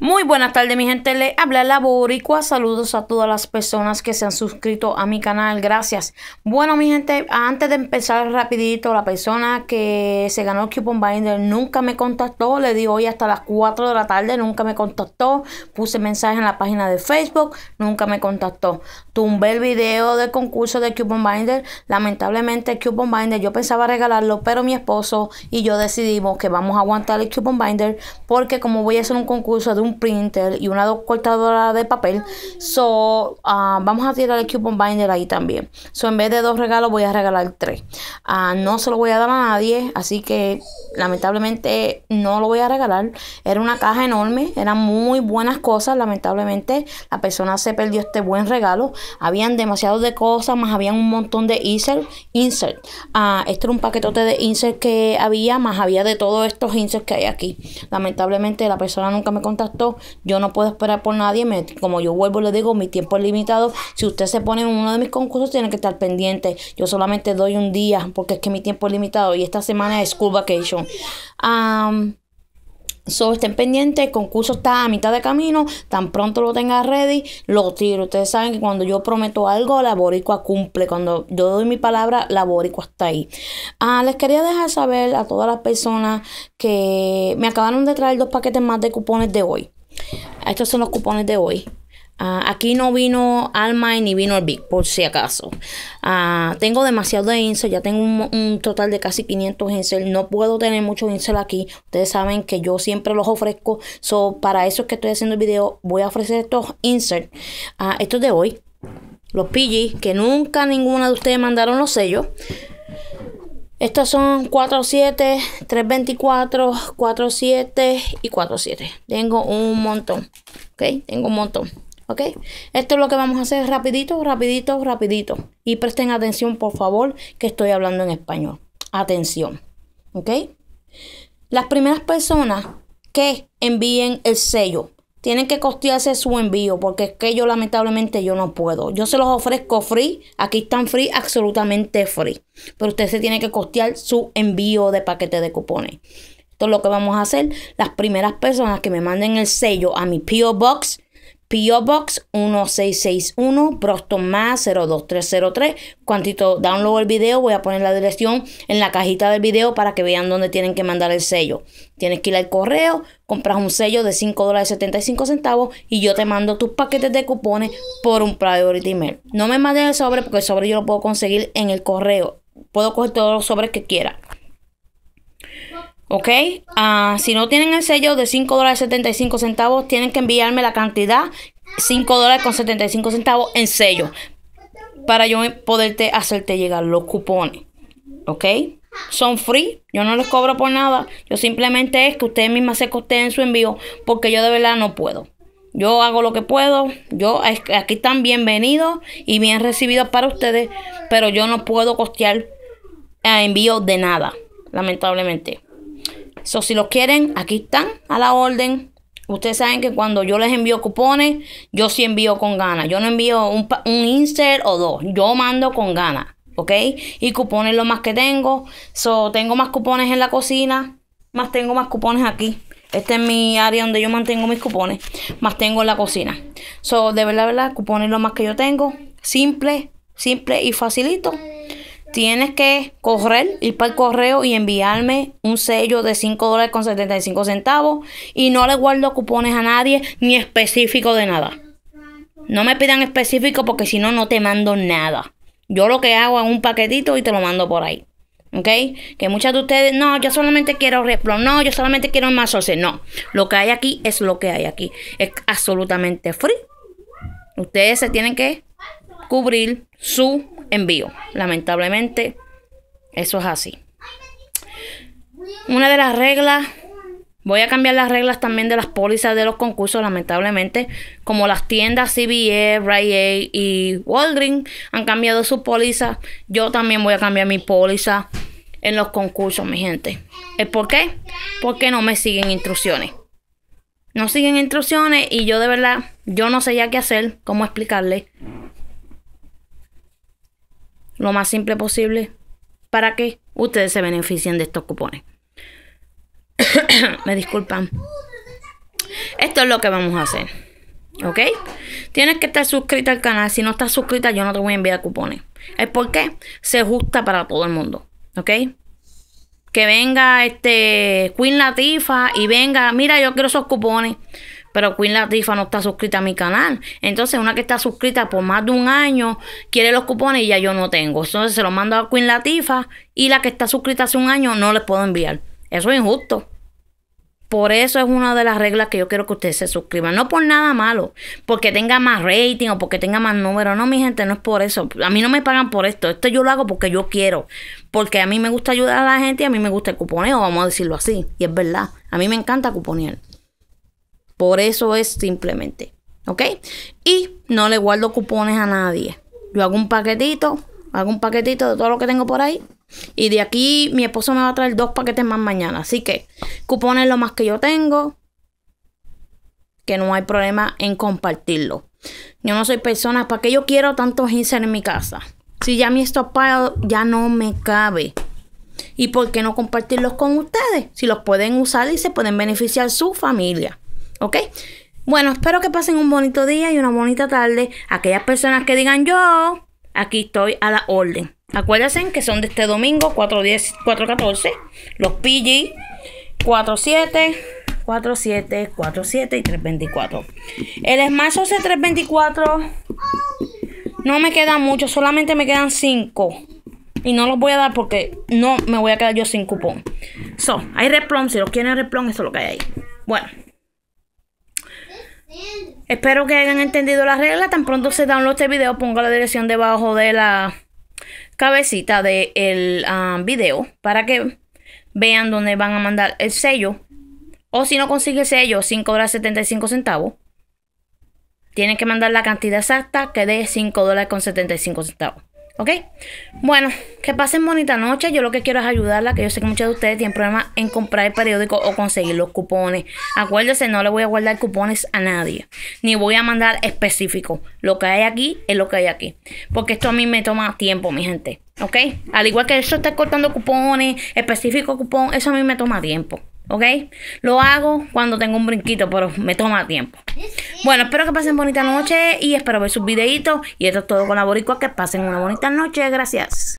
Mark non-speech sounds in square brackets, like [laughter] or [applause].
Muy buenas tardes mi gente, le habla la boricua, saludos a todas las personas que se han suscrito a mi canal, gracias. Bueno mi gente, antes de empezar rapidito, la persona que se ganó el Coupon Binder nunca me contactó, le di hoy hasta las 4 de la tarde, nunca me contactó, puse mensaje en la página de Facebook, nunca me contactó. Tumbé el video del concurso de Coupon Binder, lamentablemente el Coupon Binder yo pensaba regalarlo, pero mi esposo y yo decidimos que vamos a aguantar el Coupon Binder porque como voy a hacer un concurso de un printer y una dos cortadora de papel. So, ah, vamos a tirar el coupon binder ahí también. So, en vez de dos regalos, voy a regalar tres. Ah, no se lo voy a dar a nadie, así que lamentablemente no lo voy a regalar. Era una caja enorme, eran muy buenas cosas. Lamentablemente, la persona se perdió este buen regalo. Habían demasiado de cosas, más habían un montón de insert. insert. Ah, este era un paquetote de insert que había, más había de todos estos inserts que hay aquí. Lamentablemente, la persona nunca me contactó yo no puedo esperar por nadie. como yo vuelvo, le digo, mi tiempo es limitado. Si usted se pone en uno de mis concursos, tiene que estar pendiente. Yo solamente doy un día porque es que mi tiempo es limitado y esta semana es school vacation. So, estén pendientes, el concurso está a mitad de camino, tan pronto lo tenga ready, lo tiro. Ustedes saben que cuando yo prometo algo, la boricua cumple. Cuando yo doy mi palabra, la boricua está ahí. Ah, les quería dejar saber a todas las personas que me acabaron de traer dos paquetes más de cupones de hoy. Estos son los cupones de hoy. Ah, aquí no vino Alma ni vino el Big, por si acaso. Ah, tengo demasiado de Incel, ya tengo un, total de casi 500 Incel. No puedo tener muchos Incel aquí. Ustedes saben que yo siempre los ofrezco. So, para eso es que estoy haciendo el video, voy a ofrecer estos Incel. Ah, estos de hoy, los PG, que nunca ninguna de ustedes mandaron los sellos. Estos son 47, 324, 47 y 47. Tengo un montón. ¿Ok? Tengo un montón. ¿Ok? Esto es lo que vamos a hacer rapidito, rapidito, rapidito. Y presten atención, por favor, que estoy hablando en español. Atención. ¿Ok? Las primeras personas que envíen el sello tienen que costearse su envío porque es que yo lamentablemente yo no puedo. Yo se los ofrezco free, aquí están free, absolutamente free. Pero usted se tiene que costear su envío de paquete de cupones. Esto es lo que vamos a hacer. Las primeras personas que me manden el sello a mi PO Box P.O. Box 1661, Prostomás 02303. Cuantito download el video, voy a poner la dirección en la cajita del video para que vean dónde tienen que mandar el sello. Tienes que ir al correo, compras un sello de 5 dólares 75 centavos y yo te mando tus paquetes de cupones por un priority mail. No me mandes el sobre porque el sobre yo lo puedo conseguir en el correo. Puedo coger todos los sobres que quiera. ¿Ok? Ah, si no tienen el sello de 5 dólares 75 centavos, tienen que enviarme la cantidad 5 dólares con 75 centavos en sello para yo poderte hacerte llegar los cupones. ¿Ok? Son free, yo no les cobro por nada. Yo simplemente es que ustedes mismas se costeen su envío porque yo de verdad no puedo. Yo hago lo que puedo. Yo aquí están bienvenidos y bien recibidos para ustedes, pero yo no puedo costear eh, envío de nada, lamentablemente. So, si los quieren, aquí están a la orden. Ustedes saben que cuando yo les envío cupones, yo sí envío con ganas. Yo no envío un, insert o dos. Yo mando con ganas. ¿Ok? Y cupones lo más que tengo. So, tengo más cupones en la cocina. Más tengo más cupones aquí. Este es mi área donde yo mantengo mis cupones. Más tengo en la cocina. So, de verdad, verdad, cupones lo más que yo tengo. Simple, simple y facilito tienes que correr, ir para el correo y enviarme un sello de 5 dólares con 75 centavos y no le guardo cupones a nadie ni específico de nada. No me pidan específico porque si no, no te mando nada. Yo lo que hago es un paquetito y te lo mando por ahí. ¿Ok? Que muchas de ustedes, no, yo solamente quiero no, yo solamente quiero más o No, lo que hay aquí es lo que hay aquí. Es absolutamente free. Ustedes se tienen que cubrir su envío. Lamentablemente, eso es así. Una de las reglas, voy a cambiar las reglas también de las pólizas de los concursos, lamentablemente, como las tiendas Ray Rite y Waldring han cambiado su póliza, yo también voy a cambiar mi póliza en los concursos, mi gente. ¿El por qué? Porque no me siguen instrucciones. No siguen instrucciones y yo de verdad, yo no sé ya qué hacer, cómo explicarle lo más simple posible para que ustedes se beneficien de estos cupones. [coughs] Me disculpan. Esto es lo que vamos a hacer. ¿Ok? Tienes que estar suscrita al canal. Si no estás suscrita, yo no te voy a enviar cupones. ¿Es por Se ajusta para todo el mundo. ¿Ok? Que venga este Queen Latifa y venga, mira, yo quiero esos cupones pero Queen Latifa no está suscrita a mi canal. Entonces, una que está suscrita por más de un año quiere los cupones y ya yo no tengo. Entonces, se los mando a Queen Latifa y la que está suscrita hace un año no les puedo enviar. Eso es injusto. Por eso es una de las reglas que yo quiero que ustedes se suscriban. No por nada malo, porque tenga más rating o porque tenga más número. No, mi gente, no es por eso. A mí no me pagan por esto. Esto yo lo hago porque yo quiero. Porque a mí me gusta ayudar a la gente y a mí me gusta el cuponeo, vamos a decirlo así. Y es verdad. A mí me encanta cuponear. Por eso es simplemente. ¿Ok? Y no le guardo cupones a nadie. Yo hago un paquetito, hago un paquetito de todo lo que tengo por ahí. Y de aquí mi esposo me va a traer dos paquetes más mañana. Así que cupones lo más que yo tengo. Que no hay problema en compartirlo. Yo no soy persona, ¿para qué yo quiero tantos ginseng en mi casa? Si ya mi estopa ya no me cabe. ¿Y por qué no compartirlos con ustedes? Si los pueden usar y se pueden beneficiar su familia. ¿Ok? Bueno, espero que pasen un bonito día y una bonita tarde. Aquellas personas que digan yo, aquí estoy a la orden. Acuérdense que son de este domingo 410, 414, los PG 47, 47, 47 y 324. El esmazo es 324 no me queda mucho, solamente me quedan 5. Y no los voy a dar porque no me voy a quedar yo sin cupón. So, hay replón, si los quieren replón, eso es lo que hay ahí. Bueno. Espero que hayan entendido la regla. Tan pronto se download este video, ponga la dirección debajo de la cabecita del ah, video para que vean dónde van a mandar el sello. O si no consigue sello, 5 dólares 75 centavos. Tienen que mandar la cantidad exacta que de 5 dólares con 75 centavos. ¿Ok? Bueno, que pasen bonita noche. Yo lo que quiero es ayudarla, que yo sé que muchos de ustedes tienen problemas en comprar el periódico o conseguir los cupones. Acuérdense, no le voy a guardar cupones a nadie. Ni voy a mandar específico. Lo que hay aquí es lo que hay aquí. Porque esto a mí me toma tiempo, mi gente. ¿Ok? Al igual que eso, estar cortando cupones, específico cupón, eso a mí me toma tiempo. ¿ok? Lo hago cuando tengo un brinquito, pero me toma tiempo. Bueno, espero que pasen bonita noche y espero ver sus videitos. Y esto es todo con la boricua. Que pasen una bonita noche. Gracias.